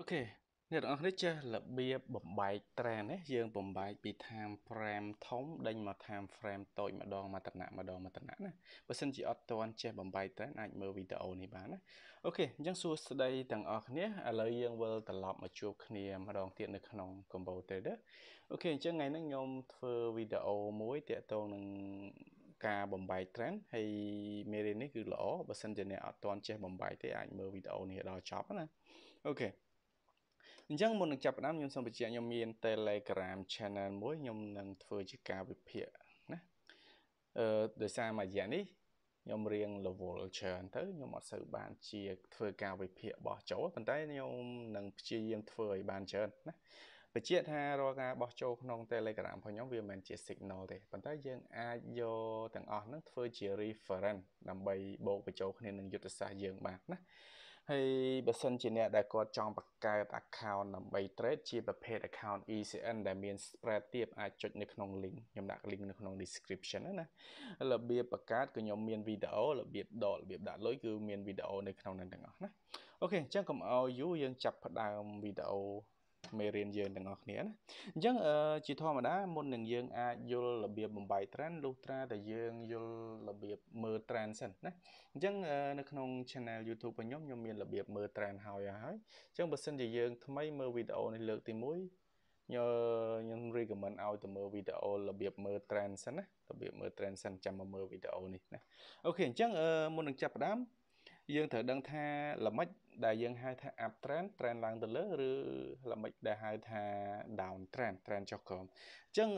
អូខេអ្នកទាំងអស់នេះចេះរបៀបបំបែក trend ណាយើងបំបែកពី time frame ធំដេញមក time frame តូចម្ដងមកតំណាក់ម្ដងមកតំណាក់ណាបើសិនជាអត់ទាន់ចេះបំបែក trend អាចមើលវីដេអូនេះបានណាអូខេអញ្ចឹងសួស្ដីទាំងអស់គ្នាឥឡូវយើងវិលត្រឡប់មកជួបគ្នាម្ដងទៀតនៅក្នុង Combo Trader អូខេអញ្ចឹងថ្ងៃនេះខ្ញុំធ្វើវីដេអូមួយទាក់ទងនឹងការបំបែក trend ហើយមេរៀននេះគឺល្អបើសិនជាអ្នកអត់ទាន់ចេះបំបែកទេអាចមើលវីដេអូនេះដល់ចប់ណាអូខេអញ្ចឹងមុននឹងចាប់ផ្ដើមខ្ញុំសូមបញ្ជាក់ខ្ញុំមាន Telegram Channel មួយខ្ញុំនឹងធ្វើជាការវិភាគណាអឺដោយសារមួយរយៈនេះខ្ញុំរៀង level ច្រើនទៅខ្ញុំអត់សូវបានជាធ្វើការវិភាគបោះចូលប៉ុន្តែខ្ញុំនឹងព្យាយាមធ្វើឲ្យបានច្រើនណាបញ្ជាក់ថារាល់ការបោះចូលក្នុង Telegram របស់ខ្ញុំវាមិនមែនជា signal ទេប៉ុន្តែយើងអាចយកទាំងអស់ហ្នឹងធ្វើជា reference ដើម្បីបូកបញ្ចូលគ្នានឹងយុទ្ធសាស្ត្រយើងបានណាហើយបើសិនជាអ្នកដែលគាត់ចង់បង្កើត account ដើម្បី trade ជាប្រភេទ account ECN ដែលមាន spread ទាបអាចចុចនៅក្នុង link ខ្ញុំដាក់ link នៅក្នុង description ណារបៀបបង្កើតគឺខ្ញុំមានវីដេអូរបៀបដករបៀបដាក់លុយគឺមានវីដេអូនៅក្នុងនោះទាំងអស់ណាអូខេអញ្ចឹងកុំឲ្យយូរយើងចាប់ផ្ដើមវីដេអូមេរៀនយើងទាំងអស់គ្នាណាអញ្ចឹងជាធម្មតាមុននឹងយើងអាចយល់របៀបបំបីត្រានលុះត្រាតែយើងយល់របៀបមើលត្រានសិនណាអញ្ចឹងនៅក្នុង channel YouTube របស់ខ្ញុំខ្ញុំមានរបៀបមើលត្រានហើយហើយអញ្ចឹងបើសិនជាយើងថ្មីមើលវីដេអូនេះលើកទី1ខ្ញុំខ្ញុំ recommend ឲ្យទៅមើលវីដេអូរបៀបមើល trend សិនណារបៀបមើល trend សិនចាំមកមើលវីដេអូនេះណាអូខេអញ្ចឹងមុននឹងចាប់ផ្ដើមយើងត្រូវដឹងថាល្មិចដែលយើងហៅថា up trend trend ឡើងទៅលើឬល្មិចដែលហៅថា down trend trend ចុះក្រោមអញ្ចឹង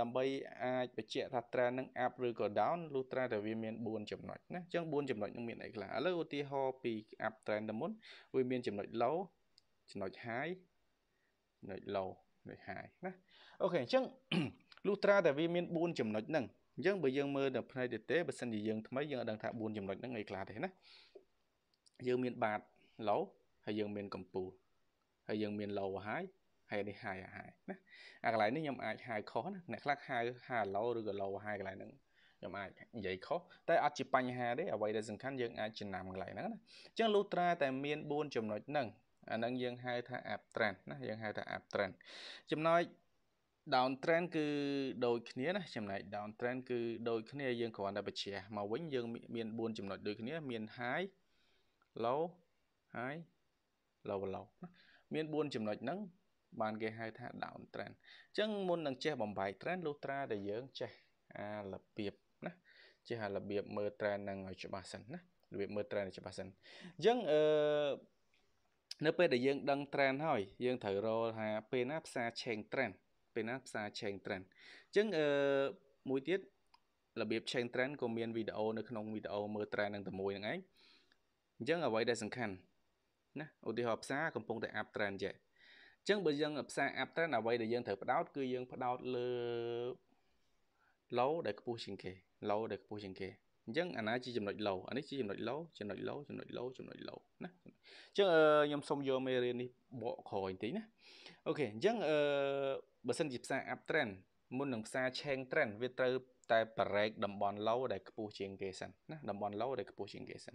ដើម្បីអាចបញ្ជាក់ថា trend នឹង up ឬក៏ down លុះត្រាតែវាមាន4ចំណុចណាអញ្ចឹង4ចំណុចនឹងមានអីខ្លះឥឡូវឧទាហរណ៍ពី up trend ទៅមុនវាមានចំណុច low ចំណុច high ចំណុច low ចំណុច high ណាអូខេអញ្ចឹងលុះត្រាតែវាមាន4ចំណុចហ្នឹងអញ្ចឹងបើយើងមើលនៅផ្នែកទេទេបើសិនជាយើងថ្មីយើងអត់ដឹងថា4ចំណុចហ្នឹងអីខ្លះទេណាយើងមានបាត low ហើយយើងមានកម្ពូលហើយយើងមាន low ហើយហើយនេះ high ហើយណាអាកន្លែងនេះខ្ញុំអាច high ខុសណាអ្នកខ្លះហៅ high low ឬក៏ low high កន្លែងហ្នឹងខ្ញុំអាចនិយាយខុសតែអត់ជាបញ្ហាទេអ្វីដែលសំខាន់យើងអាចចំណាំកន្លែងហ្នឹងណាអញ្ចឹងលុះត្រាតែមាន4ចំណុចហ្នឹងអាហ្នឹងយើងហៅថា app trend ណាយើងហៅថា app trend ចំណុច down trend គឺដូចគ្នាណាចំណែក down trend គឺដូចគ្នាយើងគ្រាន់តែបញ្ជាក់មកវិញយើងមាន4ចំណុចដូចគ្នា មាន high low ហើយ low low មាន4ចំណុចហ្នឹងបានគេហៅថា down trend អញ្ចឹងមុននឹងចេះបំបែក trend លុះត្រាតែយើង ចេះអារបៀបណាចេះអារបៀបមើល trend ហ្នឹងឲ្យច្បាស់សិនណារបៀបមើល trend ឲ្យច្បាស់សិនអញ្ចឹងអឺនៅពេលដែលយើង ដឹង trend ហើយយើងត្រូវរលថាពេលណាផ្សារ change trend ពេលណាផ្សារ change trend អញ្ចឹងអឺមួយទៀតរបៀប change trend ក៏មានវីដេអូនៅក្នុងវីដេអូមើល trend នឹងតែមួយហ្នឹងឯងអញ្ចឹងអ្វីដែលសំខាន់ណាឧទាហរណ៍ផ្សារកំពុងតែ up trend ចេះអញ្ចឹងបើយើងផ្សារ up trend អ្វីដែលយើងត្រូវផ្ដោតគឺយើងផ្ដោតលើ low ដែលខ្ពស់ជាងគេ low ដែលខ្ពស់ជាងគេអញ្ចឹងអាណាជាចំណុច low អានេះជាចំណុច low ចំណុច low ចំណុច low ចំណុច low ណាអញ្ចឹងខ្ញុំសូមយកមេរៀននេះបកក្រោយបន្តិចណាអូខេអញ្ចឹងបើសិនជាផ្សារ up trend មុននឹងផ្សារ change trend វាត្រូវតែប្រែកតំបន់ low ដែលខ្ពស់ជាងគេសិនណាតំបន់ low ដែលខ្ពស់ជាងគេសិន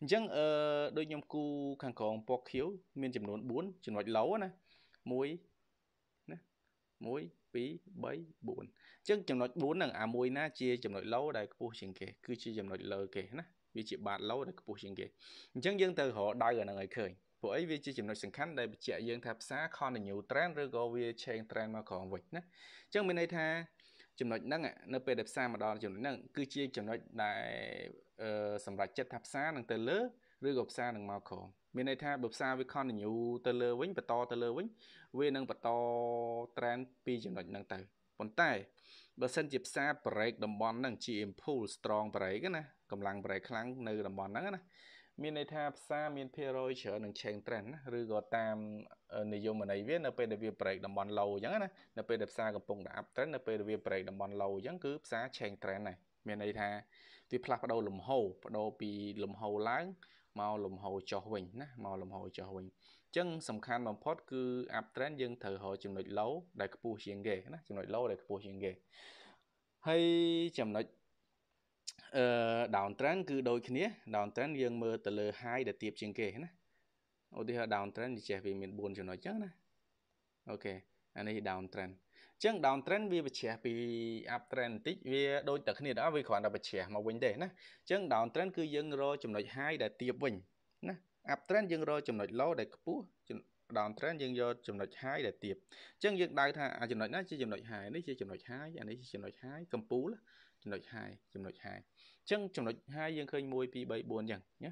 អញ្ចឹងអឺដូចខ្ញុំគូខាងក្រងពកខៀវមានចំនួន4ចំណុច low ណា1ណា1 2 3 4អញ្ចឹងចំណុច4ហ្នឹងអាមួយណាជាចំណុច low ដែលខ្ពស់ជាងគេគឺជាចំណុចលើគេណាវាជាបាត low ដែលខ្ពស់ជាងគេអញ្ចឹងយើង ទៅរកដៅអាហ្នឹងឲ្យឃើញព្រោះអីវាជាចំណុចសំខាន់ដែលបញ្ជាក់យើង ថាផ្សារ continue trend ឬក៏វា change trend មកក្រោមវិញណាអញ្ចឹងមានន័យថាចំណុចហ្នឹងនៅពេលដែលផ្សារមកដល់ចំណុចហ្នឹងគឺជាចំណុចដែលសម្រាប់ចិត្តថាផ្សារនឹងទៅលើឬក៏ផ្សារនឹងមកក្រោមមានន័យថាបើផ្សារវា continue ទៅលើវិញបន្តទៅលើវិញវានឹងបន្ត trend ពី ចំណុចហ្នឹងទៅប៉ុន្តែបើសិនជាផ្សារ break តំបន់ហ្នឹងជា impulse strong break ណាកម្លាំង break ខ្លាំងនៅតំបន់ហ្នឹងណាមានន័យថាផ្សារមានភាគរយច្រើននឹង change trend ណាឬក៏តាមនិយមន័យវានៅពេលដែលវា break តំបន់ low អញ្ចឹងណានៅពេលដែលផ្សារកំពុងតែ up trend នៅពេលដែលវា break តំបន់ low អញ្ចឹងគឺផ្សារ change trend ណាមានន័យថាវាផ្លាស់ប្ដូរលំហូរប្ដូរពីលំហូរឡើងមកលំហូរចុះវិញណាមកលំហូរចុះវិញអញ្ចឹងសំខាន់បំផុតគឺ up trend យើងត្រូវរកចំណុច low ដែលខ្ពស់ជាងគេណាចំណុច low ដែលខ្ពស់ជាងគេហើយចំណុចអឺ down trend គឺដូចគ្នា down trend យើងមើលទៅលើ high ដែលទាបជាងគេណាឧទាហរណ៍ down trend វាចេះវាមាន4ចំណុចចឹងណាអូខេអានេះ down trend អញ្ចឹង down trend វាបញ្ជាក់ពី up trend បន្តិចវា ដូចតែគ្នាដែរវាគ្រាន់តែបញ្ជាក់មកវិញទេណាអញ្ចឹង down trend គឺយើងរកចំណុច high ដែលទាបវិញណា up trend យើងរកចំណុច low ដែលខ្ពស់ down trend យើងយកចំណុច high ដែលទាបអញ្ចឹងយើងដៅថាអាចំណុចណាជាចំណុច high នេះជាចំណុច high អានេះជាចំណុច high កំពូលចំណុចហាយចំណុចហាយអញ្ចឹងចំណុចហាយយើងឃើញ1 2 3 4អញ្ចឹងណា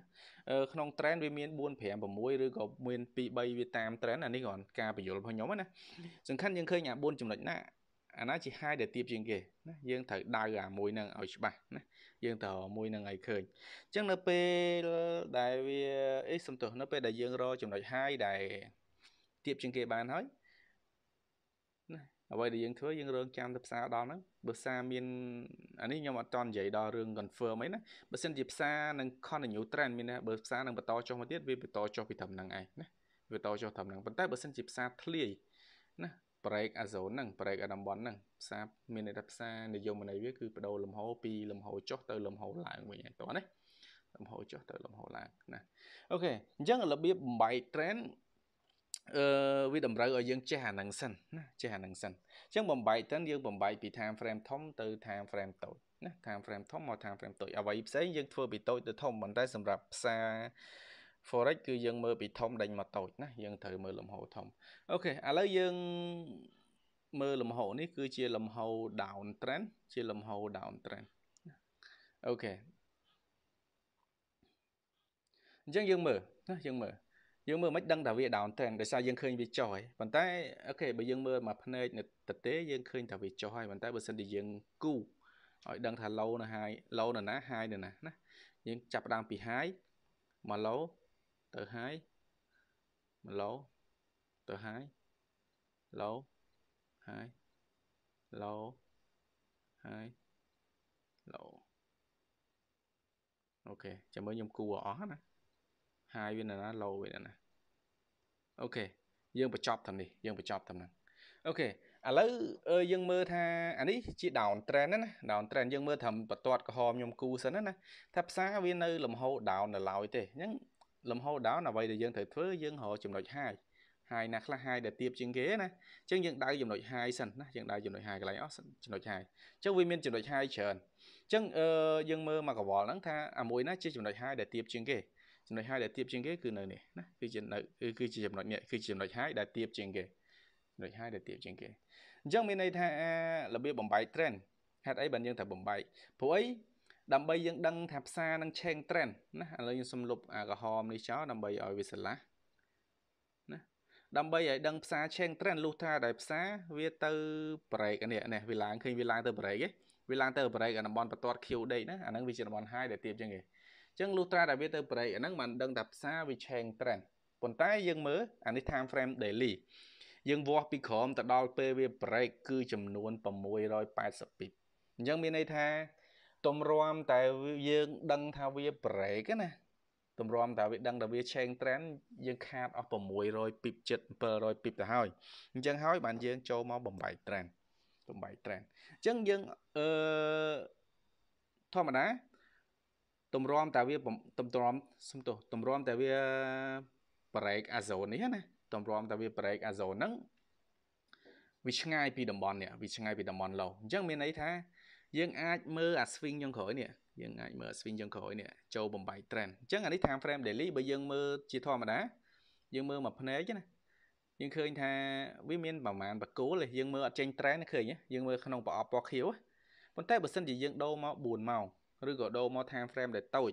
ក្នុង trend វាមាន4 5 6ឬក៏មាន2 3វាតាម trend អានេះគ្រាន់ការបញ្យលរបស់ខ្ញុំណាសំខាន់យើងឃើញអា4ចំណុចណាអាណាជាហាយដែលទៀបជាងគេណាយើងត្រូវដៅអាមួយនឹងឲ្យច្បាស់ណាយើងត្រូវមួយនឹងឲ្យឃើញអញ្ចឹងនៅពេលដែលវាអេសំទោសនៅពេលដែលយើងរកចំណុចហាយដែលទៀបជាងគេបានហើយណាអ្វីដែលយើងធ្វើយើងរងចាំទៅផ្សារដល់ហ្នឹងបើសារមានអានេះខ្ញុំអត់តន់និយាយដល់រឿង confirm អីណាបើសិនជាផ្សារនឹង continue trend មានបើផ្សារនឹងបន្តចុះមកទៀតវាបន្តចុះពីត្រឹមហ្នឹងឯងណាវាតចុះត្រឹមហ្នឹងប៉ុន្តែបើសិនជាផ្សារធ្លាយណា break អា zone ហ្នឹង break អាតំបន់ហ្នឹងផ្សារមានន័យថាផ្សារនិយមន័យវាគឺបដូរលំហពីលំហចុះទៅលំហឡើងវិញឯងតោះណាលំហចុះទៅលំហឡើងណាអូខេអញ្ចឹងរបៀបបំបែក trend អឺវាតម្រូវឲ្យយើងចេះអាហ្នឹងសិនណាចេះអាហ្នឹងសិនអញ្ចឹងបំបែកទៅយើងបំបែកពី time frame ធំទៅ time frame តូចណា time frame ធំមក time frame តូចអ្វីផ្សេងយើងធ្វើពីតូចទៅធំប៉ុន្តែសម្រាប់ផ្សារ forex គឺយើងមើលពីធំដេញមកតូចណាយើងត្រូវមើលលំហធំអូខេឥឡូវយើងមើលលំហនេះ គឺជាលំហ down trend ជាលំហ down trend អូខេអញ្ចឹងយើងមើលណាយើងមើលយើងមើលមិនដឹងថាវា down trend ដោយសារយើងឃើញវាចុះហើយប៉ុន្តែអូខេបើយើងមើលមកភ្នែកទៅទេយើងឃើញថាវាចុះហើយប៉ុន្តែបើសិនជាយើងគូឲ្យដឹងថា low នៅ high low នៅណា high នៅណាណាយើងចាប់ដើមពី high មក low ទៅ high មក low ទៅ high low high low high low អូខេចាំមើលខ្ញុំគូអស់ណា high វានៅណា low វានៅណាអូខេយើងបញ្ចប់តាមនេះយើងបញ្ចប់តាមហ្នឹងអូខេឥឡូវយើងមើលថាអានេះជា down trend ណា down trend យើងមើលត្រឹមបន្ទាត់ក្រហមខ្ញុំគូសិនណាថាផ្សារវានៅលំហូរ down នៅឡើយទេអញ្ចឹងលំហូរ down អ្វីដែលយើងត្រូវធ្វើយើងរកចំណុច high ហើយណាខ្លះហាយដែលទៀបជាងគេណាអញ្ចឹងយើងដៅចំណុចហាយសិនណាយើងដៅចំណុចហាយកន្លែងអស់ចំណុចហាយអញ្ចឹងវាមានចំណុចហាយច្រើនអញ្ចឹងអឺយើងមើលមកកវល់ហ្នឹងថាអាមួយណាជាចំណុចហាយដែលទៀបជាងគេចំណុចហើយដែលទៀបជាងគេគឺនៅនេះណាគឺជានៅគឺជាចំណុចនេះគឺជាចំណុចហើយដែលទៀបជាងគេចំណុចហើយដែលទៀបជាងគេអញ្ចឹងមានន័យថារបៀបបំបែក trend ហេតុអីបានយើងត្រូវបំបែកព្រោះអីដើម្បីយើង ដឹងថាផ្សារនឹងឆេង trend ណាឥឡូវយើងសំលុបអាក្រហមនេះចោលដើម្បីឲ្យវាស្រឡះណាដើម្បីឲ្យដឹងផ្សារឆេង trend លុះថាដែលផ្សារវាទៅ break នេះនេះវាឡើងឃើញវាឡើងទៅ break ហ៎វាឡើងទៅ break អាតំបន់បន្ទាត់ Q ដេកណាអាហ្នឹងវាជាតំបន់ high ដែលទៀបជាងគេចឹងលុះត្រាតែវាទៅ break អាហ្នឹងបានដឹងថាផ្សារវា change trend ប៉ុន្តែយើងមើលអានេះ time frame daily យើងវាស់ពីក្រោមទៅដល់ពេលវា break គឺចំនួន682អញ្ចឹងមានន័យថាតម្រាំតែយើងដឹងថាវា break ណាតម្រាំតែវាដឹងថាវា change trend យើងខាតអស់600ពី7 700ពីទៅហើយអញ្ចឹងហើយបានយើងចូលមកបំបី trend បំបី trend អញ្ចឹងយើងអឺធម្មតាទម្រាំតែវាទម្រាំសំទោសទម្រាំតែវាប្រែកអាហ្សូននេះណាទម្រាំតែវាប្រែកអាហ្សូនហ្នឹងវាឆ្ងាយពីតំបន់នេះវាឆ្ងាយពីតំបន់ឡូអញ្ចឹងមានន័យថាយើងអាចមើលអា swing ចុងក្រោយនេះយើងអាចមើល swing ចុងក្រោយនេះចូលបំបី trend អញ្ចឹងអានេះ time frame daily បើយើងមើលជាធម្មតា យើងមើលមួយភ្នែកណាយើងឃើញថាវាមានប្រមាណបកគោលយើងមើលអត់ចេញ trend ឃើញយើងមើលក្នុងប្រអប់ពណ៌ខៀវប៉ុន្តែបើសិនជាយើងដូរមក4ម៉ោងឬក៏ដូរមក time frame ដែលតូច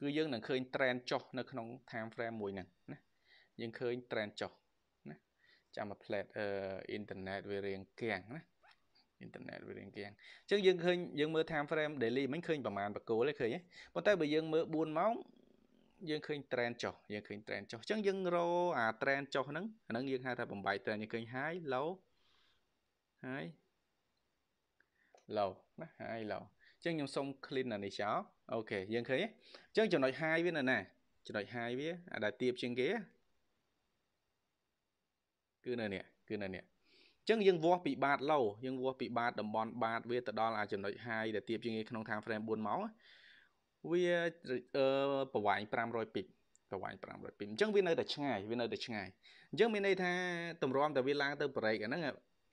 គឺយើងនឹងឃើញ trend ចុះនៅក្នុង time frame មួយហ្នឹងណាយើងឃើញ trend ចុះណាចាំមក plate អឺ internet វារៀងកៀងណា internet វារៀងកៀងអញ្ចឹងយើងឃើញយើងមើល time frame daily មិនឃើញប្រមាណបកគោលទេឃើញទេប៉ុន្តែបើយើងមើល4ម៉ោងយើងឃើញ trend ចុះយើងឃើញ trend ចុះអញ្ចឹងយើងរកអា trend ចុះហ្នឹងអាហ្នឹងយើងហៅថាបំបី trend យើងឃើញ high low high low ណា high low ចឹងខ្ញុំសុំ clean អានេះចោលអូខេយើងឃើញទេអញ្ចឹងចំណុច high វានៅណាចំណុច high វាអាដែលទាបជាងគេគឺនៅនេះគឺនៅនេះអញ្ចឹងយើងវាស់ពីបាត low យើងវាស់ពីបាតតំបន់បាត វាទៅដល់អាចំណុច high ដែលទាបជាងគេក្នុង time frame 4ម៉ោងវាប្រវែង500 pip ប្រវែង500 pip អញ្ចឹងវានៅតែឆ្ងាយវានៅតែឆ្ងាយអញ្ចឹងមានន័យថាតម្រាំតែវាឡើងទៅ break អាហ្នឹង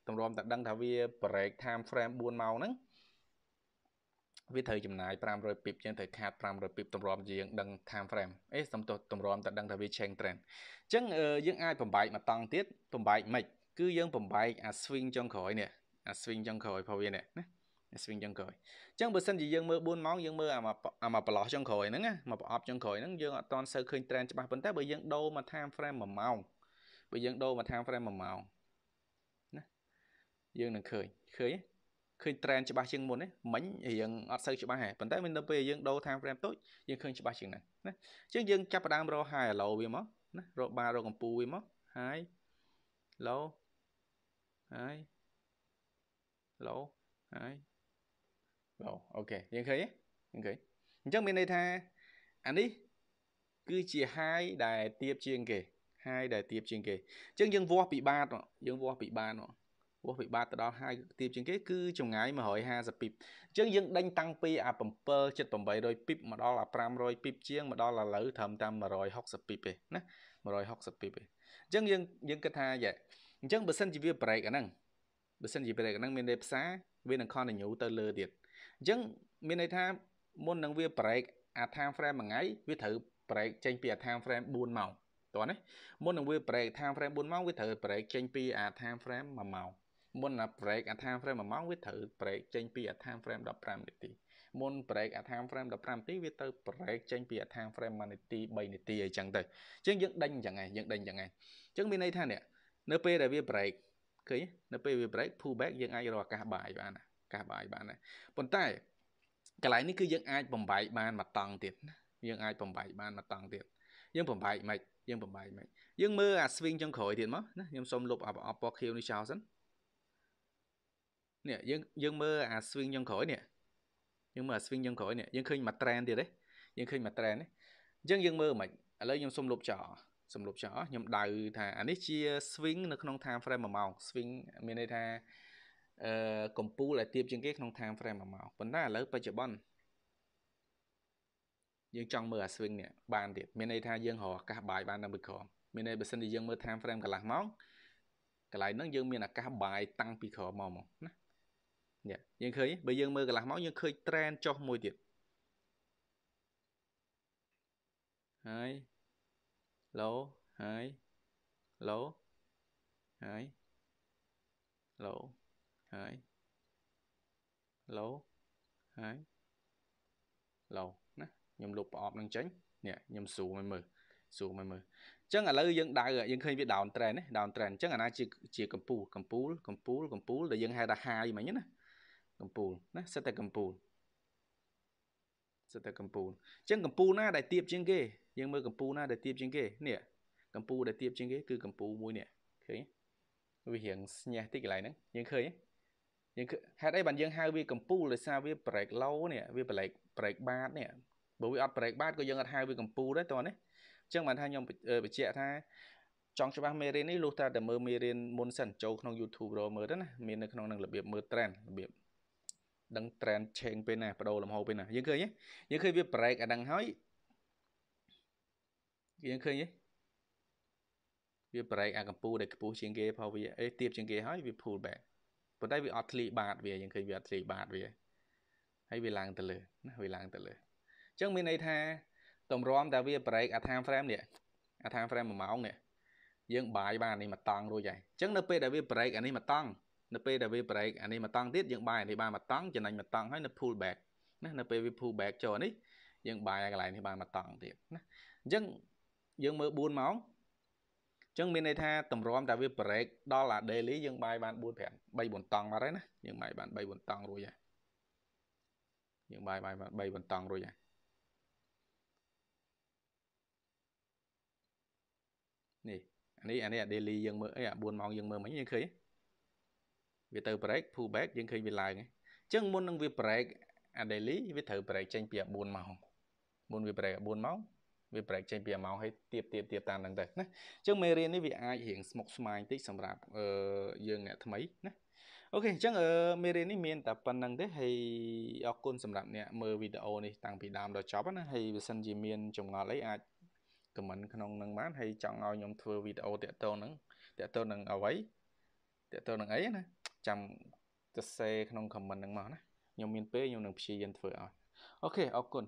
តម្រាំតែដឹងថាវា break time frame 4ម៉ោងហ្នឹងវាត្រូវចំណាយ500ពីបចឹងត្រូវខាត500ពីបតម្រាំយើងដឹង time frame អេសំទោសតម្រាំតែដឹងថាវា change trend អញ្ចឹងយើងអាចបំបែកមួយតង់ទៀតបំបែកមិនគឺយើងបំបែកអា swing ចុងក្រោយនេះអា swing ចុងក្រោយព្រោះវានេះណាអា swing ចុងក្រោយអញ្ចឹងបើសិនជាយើងមើល4ម៉ោងយើងមើលអាមកអាមកប្រឡោះចុងក្រោយហ្នឹងណាមកប្រអប់ចុងក្រោយហ្នឹងយើងអត់តន់សូវឃើញ trend ច្បាស់ប៉ុន្តែបើយើងដូរមក time frame 1ម៉ោងបើយើងដូរមក time frame 1ម៉ោងណាយើងនឹងឃើញឃើញទេឃើញ trend ច្បាស់ជាងមុនណាមិញរៀងអត់សូវច្បាស់ហែប៉ុន្តែមាននៅពេលយើងដូរ time frame តូចយើងឃើញច្បាស់ជាងហ្នឹងណាអញ្ចឹងយើងចាប់ផ្ដើមរក high low វាមកណារក bar រកកម្ពូវាមក high low high low high low អូខេយើងឃើញទេយើងឃើញអញ្ចឹងមានន័យថាអានេះគឺជា high ដែលទៀបជាងគេ high ដែលទៀបជាងគេអញ្ចឹងយើងវាស់ពីបាតយើងវាស់ពីបាតមកពោះពិបាកទៅដល់5ទៀបជាងគេ គឺចម្ងាយ150ពីបអញ្ចឹងយើងដេញតាំងពីអា77800ពីបមកដល់អា500ពីបជាងមកដល់ឥឡូវត្រឹមតែ160ពីបទេណា160ពីបទេអញ្ចឹងយើងយើងគិតថាយ៉ាអញ្ចឹងបើសិនជាវា break អាហ្នឹងបើសិនជា break អាហ្នឹងមានន័យផ្សារវានឹង continue ទៅលើទៀតអញ្ចឹងមានន័យថាមុននឹងវា break អា time frame មួយថ្ងៃវាត្រូវ break ចេញពីអា time frame 4ម៉ោងតោះណាមុននឹងវា break time frame 4ម៉ោងវាត្រូវ break ចេញពីអា time frame 1ម៉ោងមុនណា break អា time frame 1ម៉ោងវាត្រូវ break ចេញពីអា time frame 15នាទីមុន break អា time frame 15នាទីវាទៅ break ចេញពីអា time frame 1នាទី3នាទីអីចឹងទៅអញ្ចឹងយើងដេញយ៉ាងហ្នឹងយើងដេញយ៉ាងហ្នឹងអញ្ចឹងមានន័យថានេះនៅពេលដែលវា break ឃើញនៅពេលវា break pull back យើងអាចរកឱកាសបាយបានណាឱកាសបាយបានណាប៉ុន្តែកន្លែងនេះគឺយើងអាចបំបែកបានមកតង់ទៀតណាយើងអាចបំបែកបានមកតង់ទៀតយើងបំបែកមិនយើងបំបែកមិនយើងមើលអា swing ចុងក្រោយទៀតមកណាខ្ញុំសូមលុបអបអបពណ៌ខៀវនេះចោលសិននេះយើងយើងមើលអា swing ចុងក្រោយនេះយើងមើលអា swing ចុងក្រោយនេះយើងឃើញមួយ trend ទៀតទេយើងឃើញមួយ trend នេះអញ្ចឹងយើងមើលមិនឥឡូវខ្ញុំសុំលុបចោលសំលុបចោលខ្ញុំដៅថាអានេះជា swing នៅក្នុង time frame 1ម៉ោង swing មានន័យថាអឺកំពូលឲ្យទៀបជាងគេក្នុង time frame 1ម៉ោងប៉ុន្តែឥឡូវបច្ចុប្បន្នយើងចង់មើលអា swing នេះបានទៀតមានន័យថាយើងរកឱកាសបាយបានដល់មួយក្រមមានន័យបើសិនជាយើងមើល time frame កន្លះម៉ោងកន្លែងហ្នឹងយើង មានឱកាសបាយតាំងពីក្រមមកមកណានេះយើងឃើញបើយើងមើលកន្លះមកយើងឃើញ trend ចុះមួយទៀតហើយ low ហើយ low ហើយ low ហើយ low ហើយ low ណាខ្ញុំលុបប្រអប់នឹងចេញនេះខ្ញុំស៊ូមកមើលស៊ូមកមើលអញ្ចឹងឥឡូវយើងដៅយើងឃើញវា down trend ណា down trend អញ្ចឹងអាណាជាជាកម្ពូលកម្ពូលកម្ពូលកម្ពូលដែលយើងហៅថា high មិញណាកម្ពូលណាសិតតែកម្ពូលសិតតែកម្ពូលអញ្ចឹងកម្ពូលណាដែលទៀបជាងគេយើងមើលកម្ពូលណាដែលទៀបជាងគេនេះកម្ពូលដែលទៀបជាងគេគឺកម្ពូលមួយនេះឃើញវារៀងស្ញះតិចកន្លែងហ្នឹងយើងឃើញយើងហេតុអីបានយើងហៅវាកម្ពូលដោយសារវា break low នេះវា break break បាតនេះបើវាអត់ break បាតក៏យើងអត់ហៅវាកម្ពូលដែរតោះនេះអញ្ចឹងបានថាខ្ញុំបញ្ជាក់ថាចង់ច្បាស់មេរៀននេះលុះត្រាតែមើលមេរៀនមុនសិនចូលក្នុង YouTube រមើលទៅណាមាននៅក្នុងនឹងរបៀបមើល trend របៀបដឹង trend change ពេលណាបដូរលំហពេលណាយើងឃើញទេយើងឃើញវា break អាហ្នឹងហើយយើងឃើញទេវា break អាកម្ពូដែលខ្ពស់ជាងគេផងវាអេទាបជាងគេ ហើយវា pull back ប៉ុន្តែវាអត់ធ្លីបាតវាយើងឃើញវាអត់ធ្លីបាតវាហើយវាឡើងទៅលើណាវាឡើងទៅលើអញ្ចឹងមានន័យថាតម្រាំតែវា break អា time frame នេះអា time frame 1ម៉ោងនេះយើងបាយបាននេះមកតង់រួចហើយអញ្ចឹងនៅពេលដែលវា break អានេះមកតង់នៅពេលដែលវា break អានេះមកតង់ទៀតយើងបាយនេះបានមកតង់ចំណេញមកតង់ហើយនៅ pull back ណានៅពេលវា pull back ចូលនេះយើងបាយកន្លែងនេះបានមកតង់ទៀតណាអញ្ចឹងយើងមើល4ម៉ោងអញ្ចឹងមានន័យថាតម្រាំតែវា break ដល់អា daily យើងបាយបាន4 5 3 4តង់មកហើយណាយើងបាយបាន3 4តង់រួចហើយយើងបាយបាយបាន3 4តង់រួចហើយនេះអានេះអានេះអា daily យើងមើលអីអា4ម៉ោងយើងមើលមិញយើងឃើញវាទៅ break pull back យើងឃើញវាឡើងអញ្ចឹងមុននឹងវា break អា daily វាត្រូវ break ចេញពី4ម៉ោងមុនវា break 4ម៉ោងវា break ចេញពី1ម៉ោងហើយទៀបទៀបទៀបតាមហ្នឹងទៅណាអញ្ចឹងមេរៀននេះវាអាចរៀងស្មុគស្មាញតិចសម្រាប់អឺយើងអ្នកថ្មីណាអូខេអញ្ចឹងអឺមេរៀននេះមានតែប៉ុណ្្នឹងទេហើយអរគុណសម្រាប់អ្នកមើលវីដេអូនេះតាំងពីដើមដល់ចប់ណាហើយបើសិនជាមានចម្ងល់អីអាច comment ក្នុងនឹងបានហើយចង់ឲ្យខ្ញុំធ្វើវីដេអូតាក់ទងនឹងតាក់ទងនឹងអ្វីតាក់ទងនឹងអីណាចាំទៅសេក្នុង comment ហ្នឹងមកណាខ្ញុំមានពេលខ្ញុំនឹងព្យាយាមធ្វើឲ្យអូខេអរគុណ